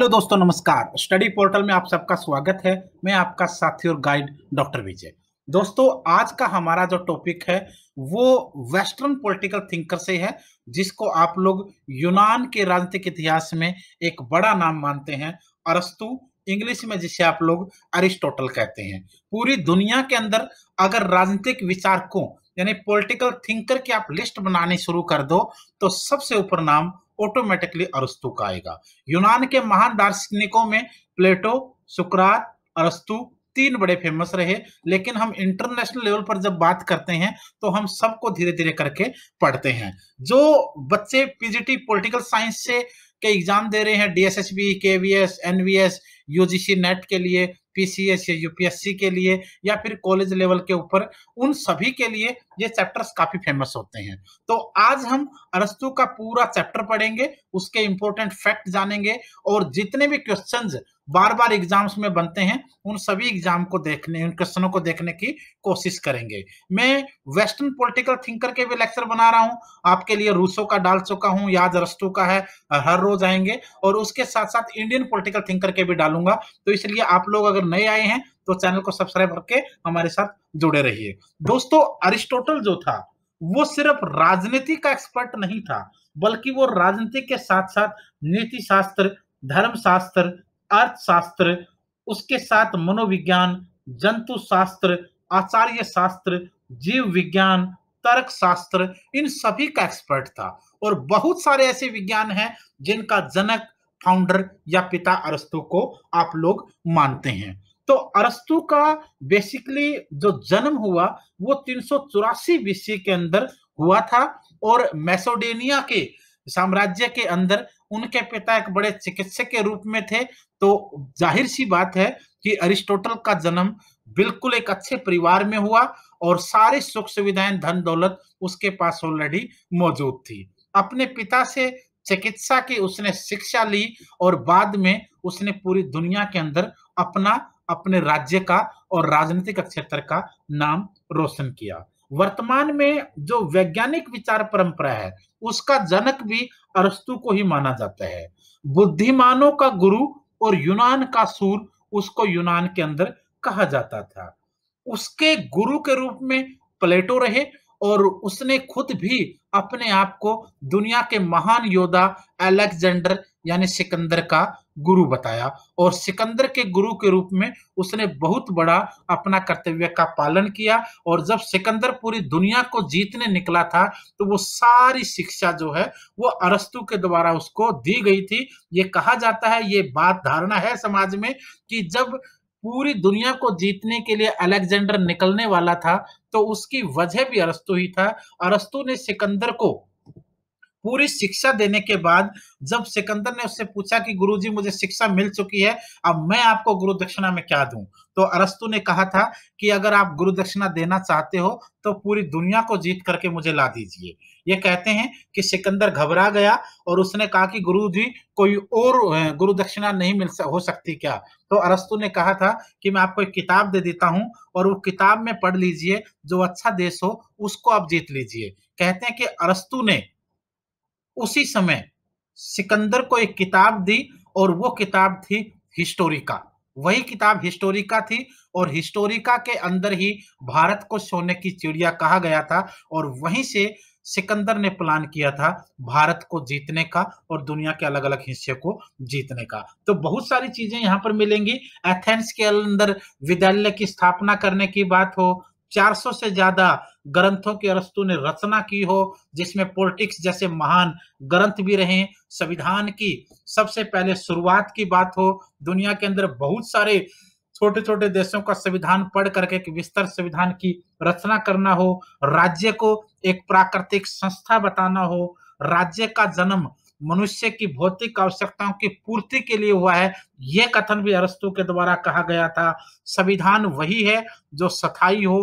hello दोस्तों नमस्कार study portal में आप सबका स्वागत है मैं आपका साथी और गाइड डॉक्टर विजय दोस्तों आज का हमारा जो टॉपिक है वो वेस्टर्न पॉलिटिकल थिंकर से है जिसको आप लोग यूनान के राजनीतिक इतिहास में एक बड़ा नाम मानते हैं अरस्तु इंग्लिश में जिसे आप लोग अरिस्टोटल कहते हैं पूरी दुनिया के अंदर अगर राजनीतिक विचारकों यानी पॉलिटिकल थिंकर की आप लिस्ट बनानी शुरू कर दो तो सबसे ऊपर नाम ऑटोमेटिकली अरस्तु का आएगा यूनान के महान दार्शनिकों में प्लेटो सुकरात अरस्तु तीन बड़े फेमस रहे लेकिन हम इंटरनेशनल लेवल पर जब बात करते हैं तो हम सबको धीरे धीरे करके पढ़ते हैं जो बच्चे पीजीटी पॉलिटिकल साइंस से के एग्जाम दे रहे हैं DSSB KVS NVS UGC NET के लिए पीसीएस या यूपीएससी के लिए या फिर कॉलेज लेवल के ऊपर उन सभी के लिए ये चैप्टर्स काफी फेमस होते हैं तो आज हम अरस्तु का पूरा चैप्टर पढ़ेंगे उसके इंपोर्टेंट फैक्ट जानेंगे और जितने भी क्वेश्चंस बार बार एग्जाम्स में बनते हैं उन सभी एग्जाम को देखने उन क्वेश्चनों को देखने की कोशिश करेंगे मैं वेस्टर्न पॉलिटिकल थिंकर के भी लेक्चर बना रहा हूं आपके लिए रूसो का डाल चुका हूं याद रस्तु का है हर रोज आएंगे और उसके साथ साथ इंडियन पोलिटिकल थिंकर के भी डालूंगा तो इसलिए आप लोग अगर नए आए हैं तो चैनल को सब्सक्राइब करके हमारे साथ जुड़े रहिए दोस्तों अरिस्टोटल जो था वो सिर्फ राजनीति का एक्सपर्ट नहीं था बल्कि वो राजनीति के साथ साथ नीति शास्त्र धर्म शास्त्र अर्थशास्त्र उसके साथ मनोविज्ञान जंतु शास्त्र आचार्य शास्त्र जीव विज्ञान तर्क शास्त्र इन सभी का एक्सपर्ट था और बहुत सारे ऐसे विज्ञान हैं जिनका जनक फाउंडर या पिता अरस्तु को आप लोग मानते हैं तो अरस्तु का बेसिकली जो जन्म हुआ वो तीन सौ बीसी के अंदर हुआ था और मैसोडेनिया के साम्राज्य के अंदर उनके पिता एक बड़े चिकित्सक के रूप में थे तो जाहिर सी बात है कि अरिस्टोटल का जन्म बिल्कुल एक अच्छे परिवार में हुआ और सारे सुख सुविधाएं धन दौलत उसके पास ऑलरेडी मौजूद थी अपने पिता से चिकित्सा की उसने शिक्षा ली और बाद में उसने पूरी दुनिया के अंदर अपना अपने राज्य का और राजनीतिक क्षेत्र का नाम रोशन किया वर्तमान में जो वैज्ञानिक विचार परंपरा है उसका जनक भी अरस्तु को ही माना जाता है बुद्धिमानों का गुरु और यूनान का सूर उसको यूनान के अंदर कहा जाता था उसके गुरु के रूप में प्लेटो रहे और उसने खुद भी अपने आप को दुनिया के महान योद्धा अलेक्जेंडर यानी सिकंदर का गुरु बताया और सिकंदर के गुरु के रूप में उसने बहुत बड़ा अपना कर्तव्य का पालन किया और जब सिकंदर पूरी दुनिया को जीतने निकला था तो वो सारी शिक्षा जो है वो अरस्तु के द्वारा उसको दी गई थी ये कहा जाता है ये बात धारणा है समाज में कि जब पूरी दुनिया को जीतने के लिए अलेक्जेंडर निकलने वाला था तो उसकी वजह भी अरस्तु ही था अरस्तु ने सिकंदर को पूरी शिक्षा देने के बाद जब सिकंदर ने उससे पूछा कि गुरुजी मुझे शिक्षा मिल चुकी है अब मैं आपको गुरु दक्षिणा में क्या दूं तो अरस्तु ने कहा था कि अगर आप गुरु दक्षिणा देना चाहते हो तो पूरी दुनिया को जीत करके मुझे ला दीजिए ये कहते हैं कि सिकंदर घबरा गया और उसने कहा कि गुरु जी कोई और गुरु दक्षिणा नहीं मिल हो सकती क्या तो अरस्तु ने कहा था कि मैं आपको एक किताब दे देता हूँ और वो किताब में पढ़ लीजिए जो अच्छा देश हो उसको आप जीत लीजिए कहते हैं कि अरस्तु ने उसी समय सिकंदर को एक किताब दी और वो किताब थी हिस्टोरिका वही किताब हिस्टोरिका थी और हिस्टोरिका के अंदर ही भारत को सोने की चिड़िया कहा गया था और वहीं से सिकंदर ने प्लान किया था भारत को जीतने का और दुनिया के अलग अलग हिस्से को जीतने का तो बहुत सारी चीजें यहाँ पर मिलेंगी एथेंस के अंदर विद्यालय की स्थापना करने की बात हो 400 से ज्यादा ग्रंथों के अरस्तु ने रचना की हो जिसमें पॉलिटिक्स जैसे महान ग्रंथ भी रहे संविधान की सबसे पहले शुरुआत की बात हो दुनिया के अंदर बहुत सारे छोटे छोटे देशों का संविधान पढ़ करके एक विस्तर संविधान की रचना करना हो राज्य को एक प्राकृतिक संस्था बताना हो राज्य का जन्म मनुष्य की भौतिक आवश्यकताओं की पूर्ति के लिए हुआ है यह कथन भी अरस्तु के द्वारा कहा गया था संविधान वही है जो सथाई हो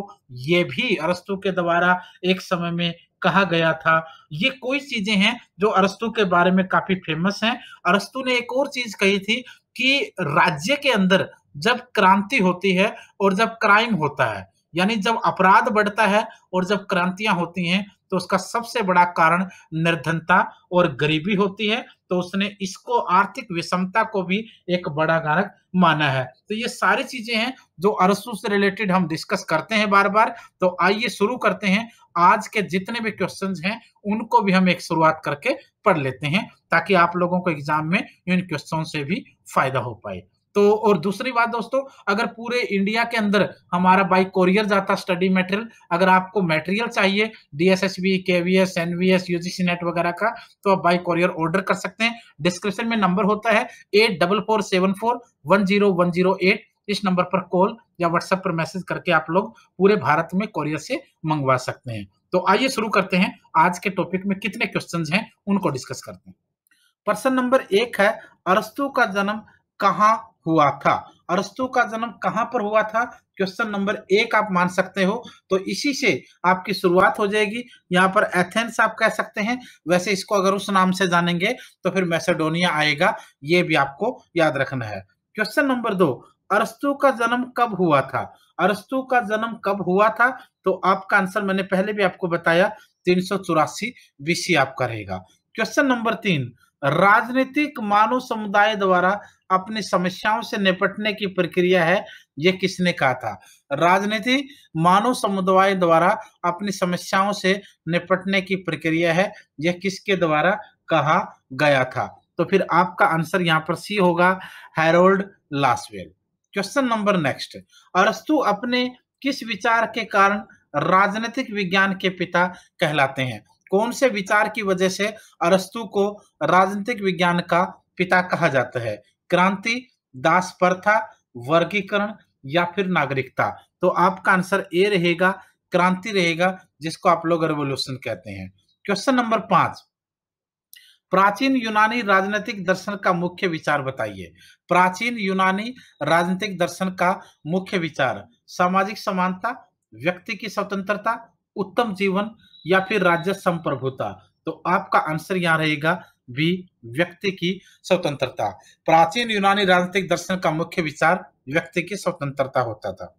यह भी अरस्तु के द्वारा एक समय में कहा गया था ये कोई चीजें हैं जो अरस्तु के बारे में काफी फेमस हैं अरस्तु ने एक और चीज कही थी कि राज्य के अंदर जब क्रांति होती है और जब क्राइम होता है यानी जब अपराध बढ़ता है और जब क्रांतियां होती हैं तो उसका सबसे बड़ा कारण निर्धनता और गरीबी होती है तो उसने इसको आर्थिक विषमता को भी एक बड़ा कारक माना है तो ये सारी चीजें हैं जो अरसू से रिलेटेड हम डिस्कस करते हैं बार बार तो आइए शुरू करते हैं आज के जितने भी क्वेश्चन हैं उनको भी हम एक शुरुआत करके पढ़ लेते हैं ताकि आप लोगों को एग्जाम में इन क्वेश्चन से भी फायदा हो पाए तो और दूसरी बात दोस्तों अगर पूरे इंडिया के अंदर हमारा बाइक कोरियर जाता स्टडी मटेरियल अगर आपको मटेरियल चाहिए DSSB KVS NVS UGC NET वगैरह का तो आप बाइक कोरियर ऑर्डर कर सकते हैं डिस्क्रिप्शन में नंबर होता है eight double four seven four one zero one zero eight इस नंबर पर कॉल या व्हाट्सएप पर मैसेज करके आप लोग पूरे भारत में कोरियर से मंगवा सकते हैं तो आइए शुरू करते हैं आज के टॉपिक में कितने क्वेश्चन हैं उनको डिस्कस करते हैं प्रश्न नंबर एक है अरस्तु का जन्म कहाँ हुआ था अरस्तु का जन्म कहां पर हुआ था क्वेश्चन नंबर एक आप मान सकते हो तो इसी से आपकी शुरुआत हो जाएगी यहाँ पर एथेंस आप कह सकते हैं वैसे इसको अगर उस नाम से जानेंगे तो फिर मैसेडोनिया आएगा ये भी आपको याद रखना है क्वेश्चन नंबर दो अरस्तु का जन्म कब हुआ था अरस्तु का जन्म कब हुआ था तो आपका आंसर मैंने पहले भी आपको बताया तीन सौ चौरासी बीसी आपका रहेगा क्वेश्चन नंबर तीन राजनीतिक मानव समुदाय द्वारा अपनी समस्याओं से निपटने की प्रक्रिया है यह किसने कहा था राजनीति मानव समुदाय द्वारा अपनी समस्याओं से निपटने की प्रक्रिया है यह किसके द्वारा कहा गया था तो फिर आपका आंसर यहाँ पर सी होगा Harold Lasswell question number next अरस्तु अपने किस विचार के कारण राजनीतिक विज्ञान के पिता कहलाते हैं कौन से विचार की वजह से अरस्तु को राजनीतिक विज्ञान का पिता कहा जाता है क्रांति दास प्रथा वर्गीकरण या फिर नागरिकता तो आपका आंसर ए रहेगा क्रांति रहेगा जिसको आप लोग रेवोल्यूशन कहते हैं क्वेश्चन नंबर पांच प्राचीन यूनानी राजनीतिक दर्शन का मुख्य विचार बताइए प्राचीन यूनानी राजनीतिक दर्शन का मुख्य विचार सामाजिक समानता व्यक्ति की स्वतंत्रता उत्तम जीवन या फिर राज्य संप्रभुता तो आपका आंसर यहाँ रहेगा बी व्यक्ति की स्वतंत्रता प्राचीन यूनानी राजनीतिक दर्शन का मुख्य विचार व्यक्ति की स्वतंत्रता होता था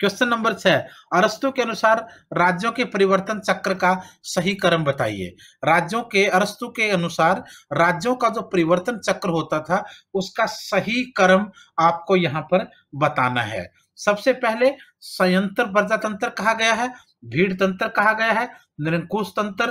क्वेश्चन नंबर छह अरस्तु के अनुसार राज्यों के परिवर्तन चक्र का सही क्रम बताइए राज्यों के अरस्तु के अनुसार राज्यों का जो परिवर्तन चक्र होता था उसका सही क्रम आपको यहाँ पर बताना है सबसे पहले संयंत्र प्रजातंत्र कहा गया है भीड़ तंत्र कहा गया है निरंकुश तंत्र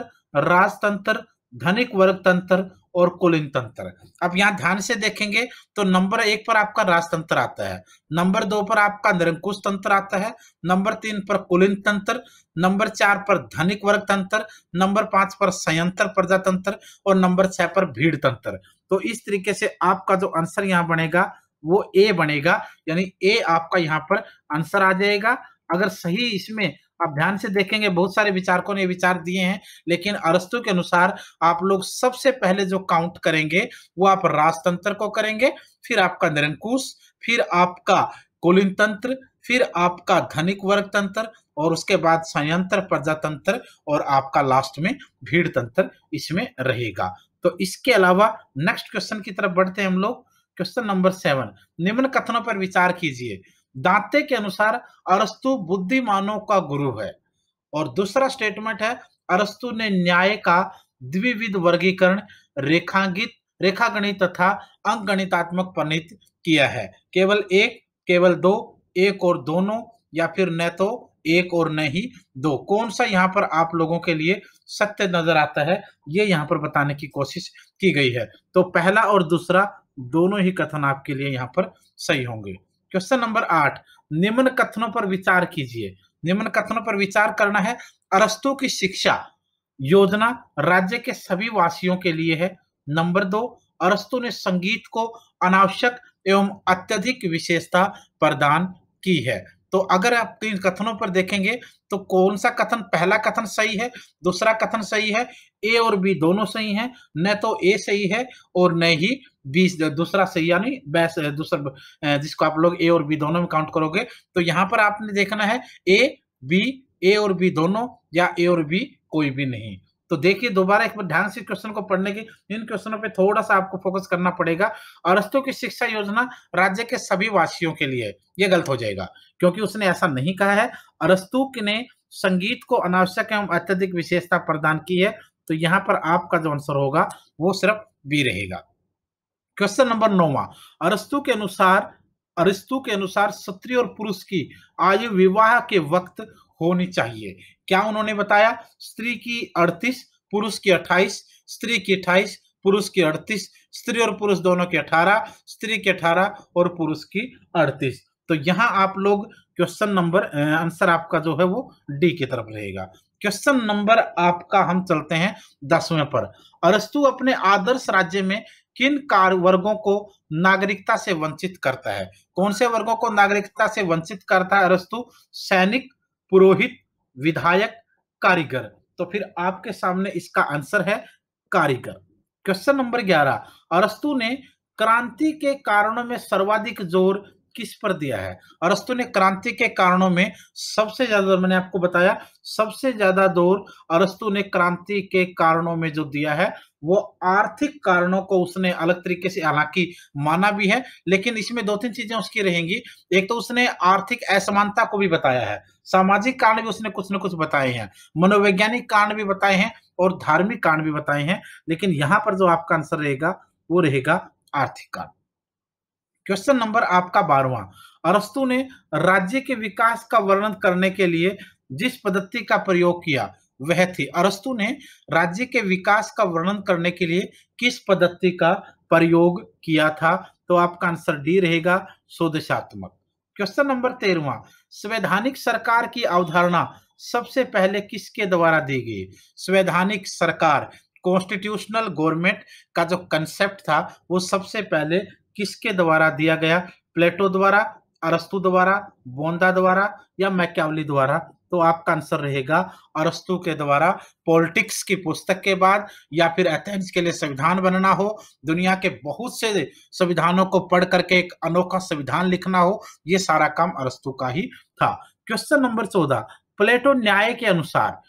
राजतंत्र धनिक वर्ग तंत्र और कुलीन तंत्र अब यहाँ ध्यान से देखेंगे तो नंबर एक पर आपका राजतंत्र आता है नंबर दो पर आपका निरंकुश तंत्र आता है नंबर तीन पर कुलीन तंत्र नंबर चार पर धनिक वर्ग तंत्र नंबर पांच पर संयंत्र प्रजातंत्र और नंबर छह पर भीड़ तंत्र तो इस तरीके से आपका जो आंसर यहाँ बनेगा वो ए बनेगा यानी ए आपका यहाँ पर आंसर आ जाएगा अगर सही इसमें आप ध्यान से देखेंगे बहुत सारे विचारकों ने विचार दिए हैं लेकिन अरस्तु के अनुसार आप लोग सबसे पहले जो काउंट करेंगे वो आप राजतंत्र को करेंगे फिर आपका निरंकुश फिर आपका कुलिन तंत्र फिर आपका धनिक वर्ग तंत्र और उसके बाद संयंत्र प्रजातंत्र और आपका लास्ट में भीड़ तंत्र इसमें रहेगा तो इसके अलावा नेक्स्ट क्वेश्चन की तरफ बढ़ते हैं हम लोग क्वेश्चन नंबर सेवन निम्न कथनों पर विचार कीजिए दांते के अनुसार अरस्तु बुद्धिमानों का गुरु है और दूसरा स्टेटमेंट है अरस्तु ने न्याय का द्विविध वर्गीकरण रेखांकित रेखागणित तथा अंकगणितात्मक प्रणीत किया है केवल एक केवल दो एक और दोनों या फिर न तो एक और न ही दो कौन सा यहाँ पर आप लोगों के लिए सत्य नजर आता है ये यहाँ पर बताने की कोशिश की गई है तो पहला और दूसरा दोनों ही कथन आपके लिए यहाँ पर सही होंगे क्वेश्चन नंबर आठ निम्न कथनों पर विचार कीजिए निम्न कथनों पर विचार करना है अरस्तु की शिक्षा योजना राज्य के सभी वासियों के लिए है नंबर दो अरस्तु ने संगीत को अनावश्यक एवं अत्यधिक विशेषता प्रदान की है तो अगर आप इन कथनों पर देखेंगे तो कौन सा कथन पहला कथन सही है दूसरा कथन सही है ए और बी दोनों सही हैं न तो ए सही है और न ही बी दूसरा सही यानी बैस दूसरा जिसको आप लोग ए और बी दोनों में काउंट करोगे तो यहाँ पर आपने देखना है ए बी ए और बी दोनों या ए और बी कोई भी नहीं तो देखिए दोबारा एक बार ध्यान से क्वेश्चन को पढ़ने के इन क्वेश्चनों पे थोड़ा सा आपको फोकस करना पड़ेगा अरस्तों की शिक्षा योजना राज्य के सभी वासियों के लिए ये गलत हो जाएगा क्योंकि उसने ऐसा नहीं कहा है अरस्तु ने संगीत को अनावश्यक एवं अत्यधिक विशेषता प्रदान की है तो यहाँ पर आपका जो आंसर होगा वो सिर्फ बी रहेगा क्वेश्चन नंबर नौवा अरस्तु के अनुसार अरिस्तु के अनुसार क्षत्रिय और पुरुष की आयु विवाह के वक्त होनी चाहिए क्या उन्होंने बताया स्त्री की अड़तीस पुरुष की अट्ठाईस स्त्री की अट्ठाईस पुरुष की अड़तीस स्त्री और पुरुष दोनों के अठारह स्त्री के अठारह और पुरुष की अड़तीस तो यहाँ आप लोग क्वेश्चन नंबर आंसर आपका जो है वो डी की तरफ रहेगा क्वेश्चन नंबर आपका हम चलते हैं दसवें पर अरस्तु अपने आदर्श राज्य में किन कार वर्गों को नागरिकता से वंचित करता है कौन से वर्गों को नागरिकता से वंचित करता है अरस्तु सैनिक पुरोहित विधायक कारीगर तो फिर आपके सामने इसका आंसर है कारीगर क्वेश्चन नंबर ग्यारह अरस्तु ने क्रांति के कारणों में सर्वाधिक जोर किस पर दिया है अरस्तु ने क्रांति के कारणों में सबसे ज्यादा मैंने आपको बताया सबसे ज्यादा दौर अरस्तु ने क्रांति के कारणों में जो दिया है वो आर्थिक कारणों को उसने अलग तरीके से हालांकि माना भी है लेकिन इसमें दो तीन चीजें उसकी रहेंगी एक तो उसने आर्थिक असमानता को भी बताया है सामाजिक कारण भी उसने कुछ न कुछ बताए हैं मनोवैज्ञानिक कारण भी बताए हैं और धार्मिक कारण भी बताए हैं लेकिन यहाँ पर जो आपका आंसर रहेगा वो रहेगा आर्थिक कारण क्वेश्चन नंबर आपका बारवा अरस्तु ने राज्य के विकास का वर्णन करने के लिए जिस पद्धति का प्रयोग किया वह थी अरस्तु ने राज्य के विकास का वर्णन करने के लिए किस पद्धति का प्रयोग किया था तो आपका आंसर डी रहेगा शोधात्मक क्वेश्चन नंबर तेरवा संवैधानिक सरकार की अवधारणा सबसे पहले किसके द्वारा दी गई संवैधानिक सरकार कॉन्स्टिट्यूशनल गवर्नमेंट का जो कंसेप्ट था वो सबसे पहले किसके द्वारा दिया गया प्लेटो द्वारा अरस्तु द्वारा बोंदा द्वारा या मैक्यावली द्वारा तो आपका आंसर रहेगा अरस्तु के द्वारा पॉलिटिक्स की पुस्तक के बाद या फिर एथेंस के लिए संविधान बनना हो दुनिया के बहुत से संविधानों को पढ़ करके एक अनोखा संविधान लिखना हो ये सारा काम अरस्तु का ही था क्वेश्चन नंबर चौदह प्लेटो न्याय के अनुसार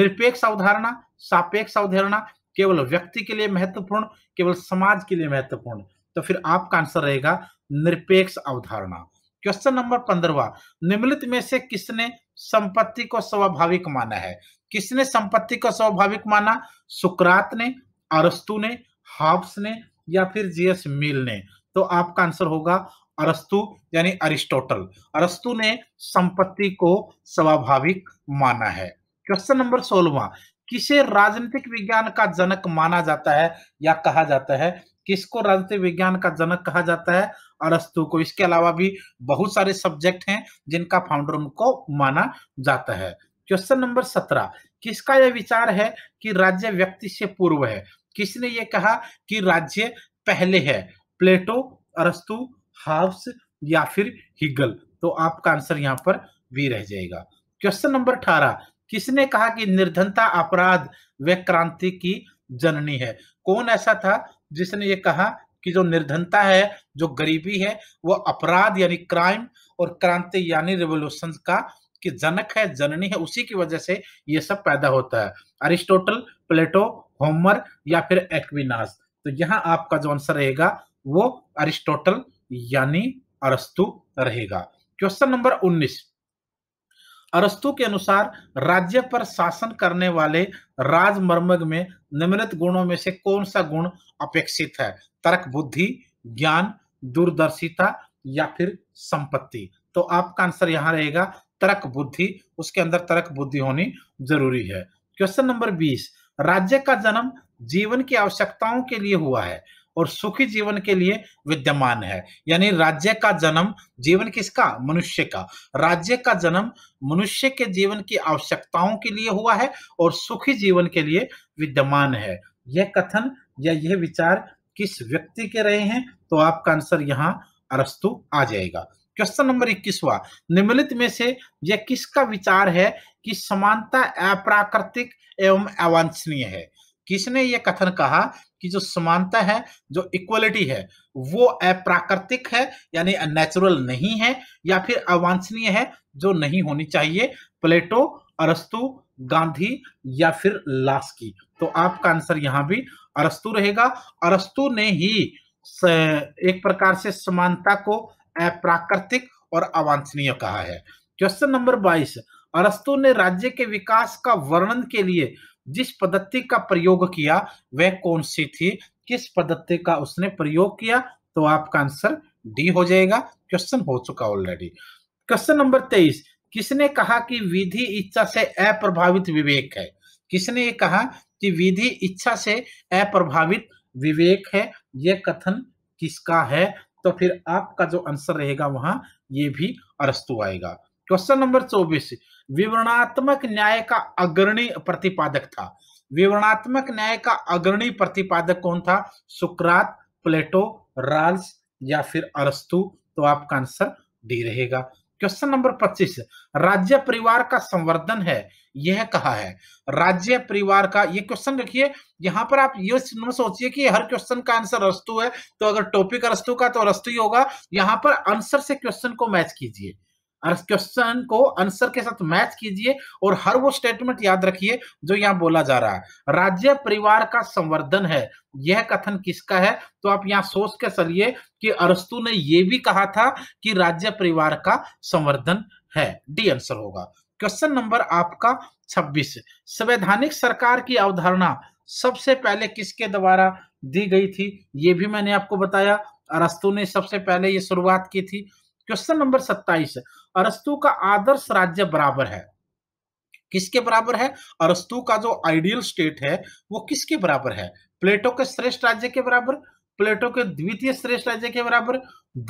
निरपेक्ष अवधारणा सापेक्ष अवधारणा केवल व्यक्ति के लिए महत्वपूर्ण केवल समाज के लिए महत्वपूर्ण तो फिर आपका आंसर रहेगा निरपेक्ष अवधारणा क्वेश्चन नंबर पंद्रवा निम्नलिखित में से किसने संपत्ति को स्वाभाविक माना है किसने संपत्ति को स्वाभाविक माना सुकरात ने अरस्तु ने हाब्स ने या फिर जीएस मिल ने तो आपका आंसर होगा अरस्तु यानी अरिस्टोटल अरस्तु ने संपत्ति को स्वाभाविक माना है क्वेश्चन नंबर सोलवा किसे राजनीतिक विज्ञान का जनक माना जाता है या कहा जाता है किसको राजनीतिक विज्ञान का जनक कहा जाता है अरस्तु को इसके अलावा भी बहुत सारे सब्जेक्ट हैं जिनका फाउंडर उनको माना जाता है क्वेश्चन नंबर सत्रह किसका यह विचार है कि राज्य व्यक्ति से पूर्व है किसने ये कहा कि राज्य पहले है प्लेटो अरस्तु हाउस या फिर हिगल तो आपका आंसर यहाँ पर भी रह जाएगा क्वेश्चन नंबर अठारह किसने कहा कि निर्धनता अपराध व क्रांति की जननी है कौन ऐसा था जिसने ये कहा कि जो निर्धनता है जो गरीबी है वो अपराध यानी क्राइम और क्रांति यानी रिवोल्यूशन का कि जनक है जननी है उसी की वजह से ये सब पैदा होता है अरिस्टोटल प्लेटो होमर या फिर एक्विनास तो यहाँ आपका जो आंसर रहेगा वो अरिस्टोटल यानी अरस्तु रहेगा क्वेश्चन नंबर उन्नीस अरस्तु के अनुसार राज्य पर शासन करने वाले राजमर्मग में निम्नलिखित गुणों में से कौन सा गुण अपेक्षित है तर्क बुद्धि ज्ञान दूरदर्शिता या फिर संपत्ति तो आपका आंसर यहाँ रहेगा तर्क बुद्धि उसके अंदर तर्क बुद्धि होनी जरूरी है क्वेश्चन नंबर बीस राज्य का जन्म जीवन की आवश्यकताओं के लिए हुआ है और सुखी जीवन के लिए विद्यमान है यानी राज्य का जन्म जीवन किसका मनुष्य का राज्य का जन्म मनुष्य के जीवन की आवश्यकताओं के लिए हुआ है और सुखी जीवन के लिए विद्यमान है यह कथन या यह विचार किस व्यक्ति के रहे हैं तो आपका आंसर यहाँ अरस्तु आ जाएगा क्वेश्चन नंबर इक्कीसवा निम्नलिखित में से यह किसका विचार है कि समानता अप्राकृतिक एवं अवांछनीय है किसने ये कथन कहा कि जो समानता है जो इक्वलिटी है वो अप्राकृतिक है यानी नेचुरल नहीं है या फिर अवांछनीय है जो नहीं होनी चाहिए प्लेटो अरस्तु गांधी या फिर लास्की तो आपका आंसर यहाँ भी अरस्तु रहेगा अरस्तु ने ही एक प्रकार से समानता को अप्राकृतिक और अवांछनीय कहा है क्वेश्चन नंबर बाईस अरस्तु ने राज्य के विकास का वर्णन के लिए जिस पद्धति का प्रयोग किया वह कौन सी थी किस पद्धति का उसने प्रयोग किया तो आपका आंसर डी हो जाएगा क्वेश्चन हो चुका ऑलरेडी क्वेश्चन नंबर तेईस किसने कहा कि विधि इच्छा से अप्रभावित विवेक है किसने ये कहा कि विधि इच्छा से अप्रभावित विवेक है यह कथन किसका है तो फिर आपका जो आंसर रहेगा वहां ये भी अरस्तु आएगा क्वेश्चन नंबर चौबीस विवरणात्मक न्याय का अग्रणी प्रतिपादक था विवरणात्मक न्याय का अग्रणी प्रतिपादक कौन था सुक्रात प्लेटो राल्स या फिर अरस्तु तो आपका आंसर डी रहेगा क्वेश्चन नंबर 25 राज्य परिवार का संवर्धन है यह कहा है राज्य परिवार का ये क्वेश्चन रखिए यहाँ पर आप ये सोचिए कि हर क्वेश्चन का आंसर रस्तु है तो अगर टॉपिक रस्तु का तो रस्तु ही होगा यहाँ पर आंसर से क्वेश्चन को मैच कीजिए क्वेश्चन को आंसर के साथ मैच कीजिए और हर वो स्टेटमेंट याद रखिए जो यहाँ बोला जा रहा है राज्य परिवार का संवर्धन है यह कथन किसका है तो आप यहाँ सोच के चलिए कि अरस्तु ने यह भी कहा था कि राज्य परिवार का संवर्धन है डी आंसर होगा क्वेश्चन नंबर आपका छब्बीस संवैधानिक सरकार की अवधारणा सबसे पहले किसके द्वारा दी गई थी ये भी मैंने आपको बताया अरस्तु ने सबसे पहले ये शुरुआत की थी क्वेश्चन नंबर सत्ताईस अरस्तु का आदर्श राज्य बराबर है किसके बराबर है अरस्तु का जो आइडियल स्टेट है वो किसके बराबर है प्लेटो के श्रेष्ठ राज्य के बराबर प्लेटो के द्वितीय श्रेष्ठ राज्य के बराबर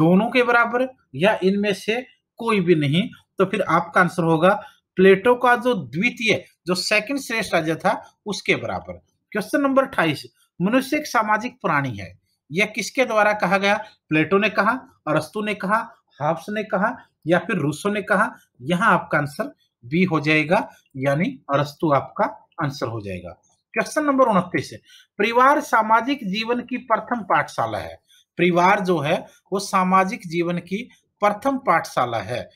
दोनों के बराबर या इनमें से कोई भी नहीं तो फिर आपका आंसर होगा प्लेटो का जो द्वितीय जो सेकंड श्रेष्ठ राज्य था उसके बराबर क्वेश्चन नंबर अठाईस मनुष्य एक सामाजिक प्राणी है यह किसके द्वारा कहा गया प्लेटो ने कहा अरस्तु ने कहा हाफ्स ने कहा या फिर रूसो ने कहा यहाँ आपका आंसर बी हो जाएगा यानी अरस्तु आपका आंसर हो जाएगा क्वेश्चन नंबर उनतीस परिवार सामाजिक जीवन की प्रथम पाठशाला है परिवार जो है वो सामाजिक जीवन की प्रथम पाठशाला है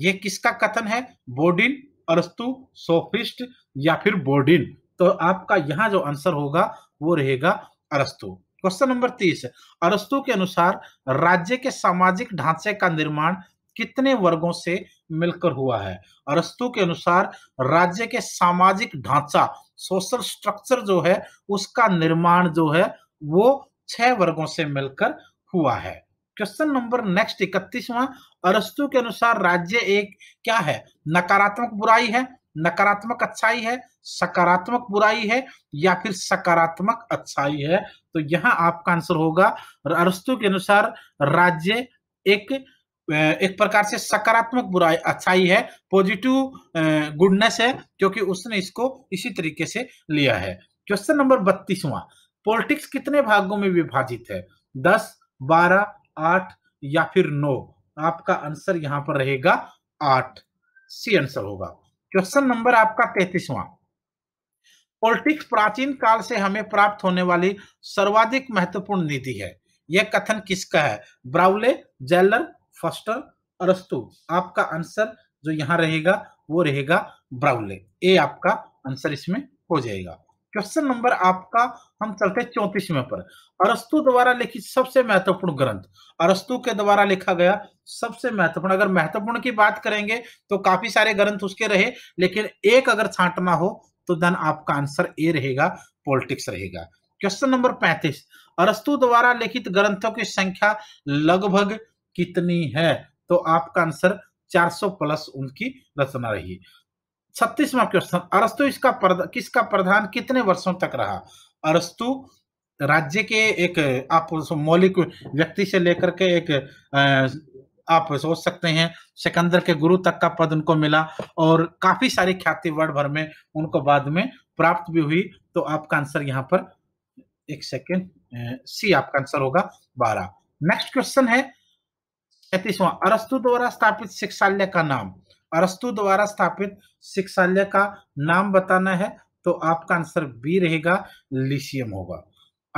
ये किसका कथन है बोर्डिन अरस्तु सोफिस्ट या फिर बोर्डिन तो आपका यहाँ जो आंसर होगा वो रहेगा अरस्तु क्वेश्चन नंबर तीस अरस्तु के अनुसार राज्य के सामाजिक ढांचे का निर्माण कितने वर्गों से मिलकर हुआ है अरस्तु के अनुसार राज्य के सामाजिक ढांचा सोशल स्ट्रक्चर जो है उसका निर्माण जो है वो छह वर्गों से मिलकर हुआ है क्वेश्चन नंबर नेक्स्ट इकतीसवा अरस्तु के अनुसार राज्य एक क्या है नकारात्मक बुराई है नकारात्मक अच्छाई है सकारात्मक बुराई है या फिर सकारात्मक अच्छाई है तो यहाँ आपका आंसर होगा अरस्तु के अनुसार राज्य एक एक प्रकार से सकारात्मक बुराई अच्छाई है पॉजिटिव गुडनेस है क्योंकि उसने इसको इसी तरीके से लिया है क्वेश्चन नंबर बत्तीसवा पॉलिटिक्स कितने भागों में विभाजित है दस बारह आठ या फिर नौ आपका आंसर यहाँ पर रहेगा आठ सी आंसर होगा क्वेश्चन नंबर आपका तैतीसवा पॉलिटिक्स प्राचीन काल से हमें प्राप्त होने वाली सर्वाधिक महत्वपूर्ण नीति है यह कथन किसका है ब्राउले जेलर फस्टर अरस्तु आपका आंसर जो यहाँ रहेगा वो रहेगा ब्राउले ये आपका आंसर इसमें हो जाएगा क्वेश्चन नंबर आपका हम चलते चौतीसवें पर अरस्तु द्वारा लिखित सबसे महत्वपूर्ण ग्रंथ अरस्तु के द्वारा लिखा गया सबसे महत्वपूर्ण अगर महत्वपूर्ण की बात करेंगे तो काफी सारे ग्रंथ उसके रहे लेकिन एक अगर छांटना हो तो धन आपका आंसर ए रहेगा पॉलिटिक्स रहेगा क्वेश्चन नंबर पैंतीस अरस्तु द्वारा लिखित ग्रंथों की संख्या लगभग कितनी है तो आपका आंसर 400 प्लस उनकी रचना रही छत्तीसवा क्वेश्चन अरस्तु इसका प्रधान किसका प्रधान कितने वर्षों तक रहा अरस्तु राज्य के एक आप मौलिक व्यक्ति से लेकर के एक आप सोच सकते हैं सिकंदर के गुरु तक का पद उनको मिला और काफी सारी ख्याति वर्ड भर में उनको बाद में प्राप्त भी हुई तो आपका आंसर यहाँ पर एक सेकेंड सी आपका आंसर होगा बारह नेक्स्ट क्वेश्चन है सैतीसवां अरस्तु द्वारा स्थापित शिक्षालय का नाम अरस्तु द्वारा स्थापित शिक्षालय का नाम बताना है तो आपका आंसर बी रहेगा लिशियम होगा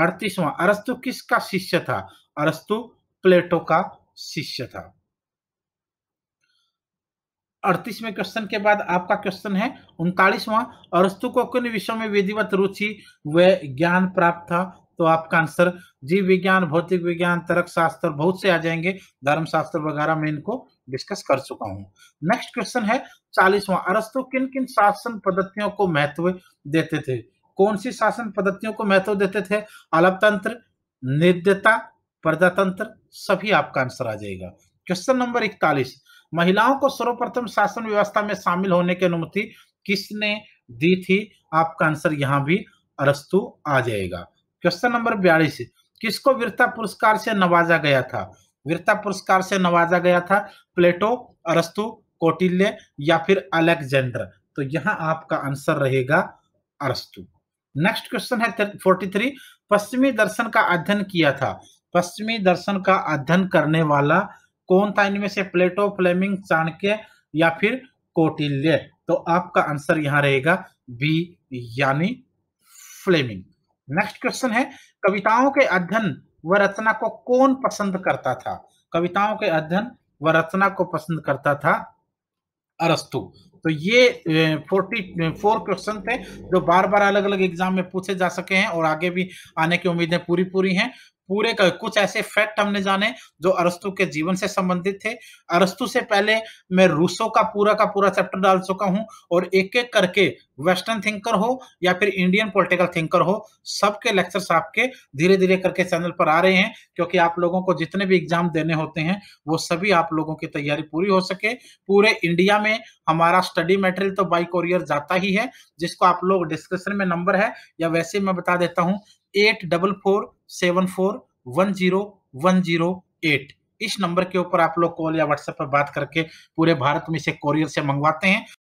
अड़तीसवा अरस्तु किसका शिष्य था अरस्तु प्लेटो का शिष्य था अड़तीसवें क्वेश्चन के बाद आपका क्वेश्चन है उनतालीसवां अरस्तु को किन विषयों में विधिवत रुचि व ज्ञान प्राप्त था तो आपका आंसर जीव विज्ञान भौतिक विज्ञान तर्क शास्त्र बहुत से आ जाएंगे धर्म शास्त्र वगैरह में इनको डिस्कस कर चुका हूं नेक्स्ट क्वेश्चन है चालीसवा अरस्तु किन किन शासन पद्धतियों को महत्व देते थे कौन सी शासन पद्धतियों को महत्व देते थे अलपतंत्र निर्दयता प्रजातंत्र सभी आपका आंसर आ जाएगा क्वेश्चन नंबर इकतालीस महिलाओं को सर्वप्रथम शासन व्यवस्था में शामिल होने की अनुमति किसने दी थी आपका आंसर यहाँ भी अरस्तु आ जाएगा क्वेश्चन नंबर बयालीस किसको वीरता पुरस्कार से नवाजा गया था वीरता पुरस्कार से नवाजा गया था प्लेटो अरस्तु कोटिल्य या फिर अलेक्जेंडर तो यहाँ आपका आंसर रहेगा अरस्तु नेक्स्ट क्वेश्चन है फोर्टी थ्री पश्चिमी दर्शन का अध्ययन किया था पश्चिमी दर्शन का अध्ययन करने वाला कौन था इनमें से प्लेटो फ्लेमिंग चाणक्य या फिर कोटिल्य तो आपका आंसर यहाँ रहेगा बी यानी फ्लेमिंग नेक्स्ट क्वेश्चन है कविताओं के अध्ययन वह रचना को कौन पसंद करता था कविताओं के अध्ययन व रचना को पसंद करता था अरस्तु तो ये फोर्टी फोर क्वेश्चन थे जो बार बार अलग अलग एग्जाम में पूछे जा सके हैं और आगे भी आने की उम्मीदें पूरी पूरी हैं पूरे कर, कुछ ऐसे फैक्ट हमने जाने जो अरस्तु के जीवन से संबंधित थे अरस्तु से पहले मैं रूसो का पूरा का पूरा चैप्टर डाल चुका हूं और एक एक करके वेस्टर्न थिंकर हो या फिर इंडियन पॉलिटिकल थिंकर हो सबके लेक्चर्स आपके धीरे धीरे करके चैनल पर आ रहे हैं क्योंकि आप लोगों को जितने भी एग्जाम देने होते हैं वो सभी आप लोगों की तैयारी पूरी हो सके पूरे इंडिया में हमारा स्टडी मटेरियल तो बाई कोरियर जाता ही है जिसको आप लोग डिस्क्रिप्शन में नंबर है या वैसे मैं बता देता हूँ eight double four seven four one zero one zero eight इस नंबर के ऊपर आप लोग कॉल या व्हाट्सएप पर बात करके पूरे भारत में इसे कोरियर से मंगवाते हैं